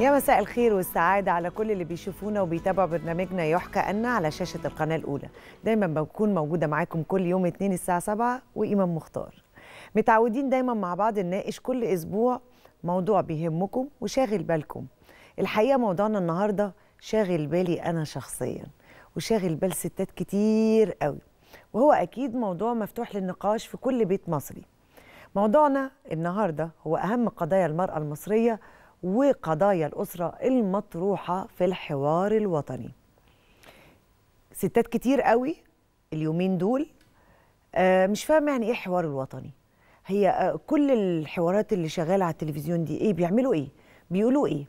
يا مساء الخير والسعادة على كل اللي بيشوفونا وبيتابعوا برنامجنا يحكى أن على شاشة القناة الأولى دايما بكون موجودة معاكم كل يوم اثنين الساعة 7 وإمام مختار متعودين دايما مع بعض نناقش كل أسبوع موضوع بيهمكم وشاغل بالكم الحقيقة موضوعنا النهاردة شاغل بالي أنا شخصيا وشاغل بال ستات كتير قوي وهو أكيد موضوع مفتوح للنقاش في كل بيت مصري موضوعنا النهاردة هو أهم قضايا المرأة المصرية وقضايا الأسرة المطروحة في الحوار الوطني ستات كتير قوي اليومين دول آه، مش فاهمة يعني إيه حوار الوطني هي آه، كل الحوارات اللي شغالة على التلفزيون دي إيه بيعملوا إيه بيقولوا إيه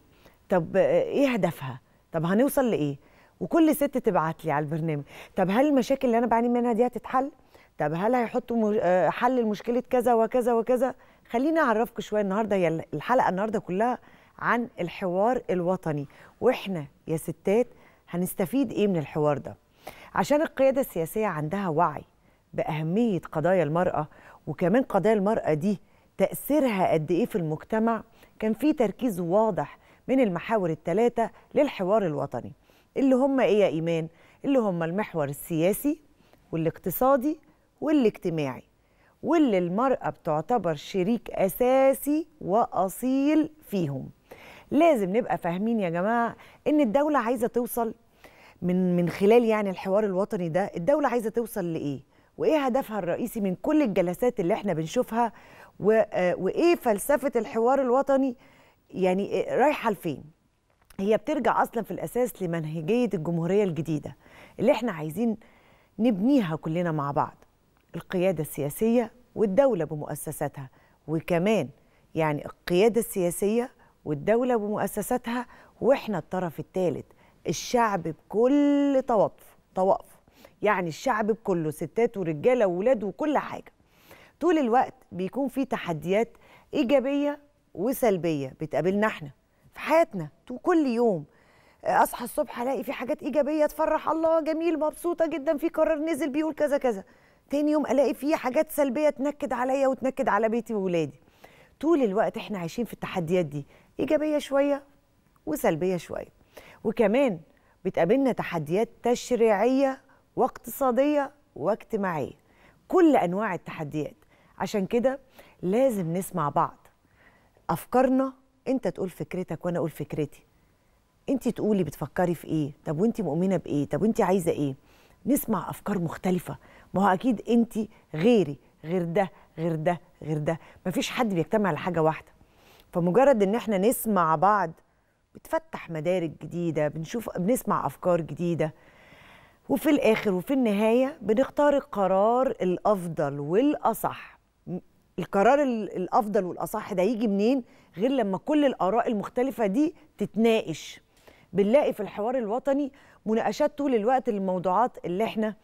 طب آه، إيه هدفها طب هنوصل لإيه وكل ست تبعت لي على البرنامج طب هل المشاكل اللي أنا بعاني منها دي هتتحل طب هل هيحطوا حل لمشكله كذا وكذا وكذا خليني اعرفكم شويه النهارده هي الحلقه النهارده كلها عن الحوار الوطني واحنا يا ستات هنستفيد ايه من الحوار ده عشان القياده السياسيه عندها وعي باهميه قضايا المراه وكمان قضايا المراه دي تاثيرها قد ايه في المجتمع كان في تركيز واضح من المحاور الثلاثه للحوار الوطني اللي هم ايه يا ايمان اللي هم المحور السياسي والاقتصادي والاجتماعي واللي المرأة بتعتبر شريك أساسي وأصيل فيهم لازم نبقى فاهمين يا جماعه ان الدوله عايزه توصل من من خلال يعني الحوار الوطني ده الدوله عايزه توصل لايه وايه هدفها الرئيسي من كل الجلسات اللي احنا بنشوفها آه، وايه فلسفه الحوار الوطني يعني آه، رايحه لفين هي بترجع اصلا في الاساس لمنهجيه الجمهوريه الجديده اللي احنا عايزين نبنيها كلنا مع بعض القياده السياسيه والدوله بمؤسساتها وكمان يعني القياده السياسيه والدولة بمؤسساتها وإحنا الطرف الثالث الشعب بكل طوائفه طوائفه يعني الشعب بكله ستات ورجاله وولاد وكل حاجه طول الوقت بيكون في تحديات ايجابيه وسلبيه بتقابلنا احنا في حياتنا كل يوم آه، اصحى الصبح الاقي في حاجات ايجابيه تفرح الله جميل مبسوطه جدا في قرار نزل بيقول كذا كذا تاني يوم الاقي في حاجات سلبيه تنكد عليا وتنكد على بيتي وولادي طول الوقت احنا عايشين في التحديات دي ايجابيه شويه وسلبيه شويه وكمان بتقابلنا تحديات تشريعيه واقتصاديه واجتماعيه كل انواع التحديات عشان كده لازم نسمع بعض افكارنا انت تقول فكرتك وانا اقول فكرتي انت تقولي بتفكري في ايه طب وانت مؤمنه بايه طب وانت عايزه ايه نسمع افكار مختلفه ما هو اكيد انت غيري غير ده غير ده غير ده مفيش حد بيجتمع لحاجه واحده فمجرد ان احنا نسمع بعض بتفتح مدارك جديده بنشوف بنسمع افكار جديده وفي الاخر وفي النهايه بنختار القرار الافضل والاصح القرار الافضل والاصح ده يجي منين غير لما كل الاراء المختلفه دي تتناقش بنلاقي في الحوار الوطني مناقشات طول الوقت للموضوعات اللي احنا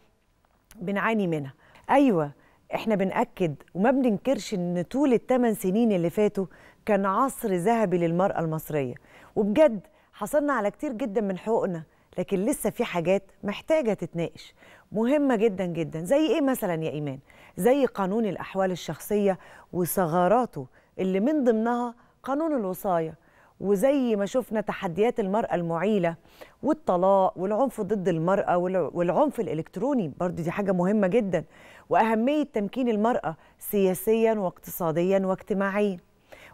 بنعاني منها ايوه احنا بنأكد وما بننكرش ان طول الثمان سنين اللي فاتوا كان عصر ذهبي للمرأة المصرية وبجد حصلنا على كتير جدا من حقوقنا لكن لسه في حاجات محتاجة تتناقش مهمة جدا جدا زي ايه مثلا يا إيمان؟ زي قانون الأحوال الشخصية وثغراته اللي من ضمنها قانون الوصاية وزي ما شفنا تحديات المرأة المعيلة والطلاق والعنف ضد المرأة والعنف الإلكتروني برضو دي حاجة مهمة جدا وأهمية تمكين المرأة سياسيا واقتصاديا واجتماعيا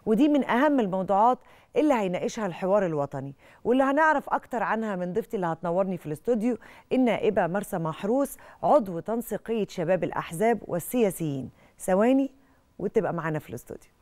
ودي من أهم الموضوعات اللي هيناقشها الحوار الوطني واللي هنعرف أكتر عنها من ضيفتي اللي هتنورني في الاستوديو النائبة مرسى محروس عضو تنسيقية شباب الأحزاب والسياسيين ثواني وتبقى معانا في الاستوديو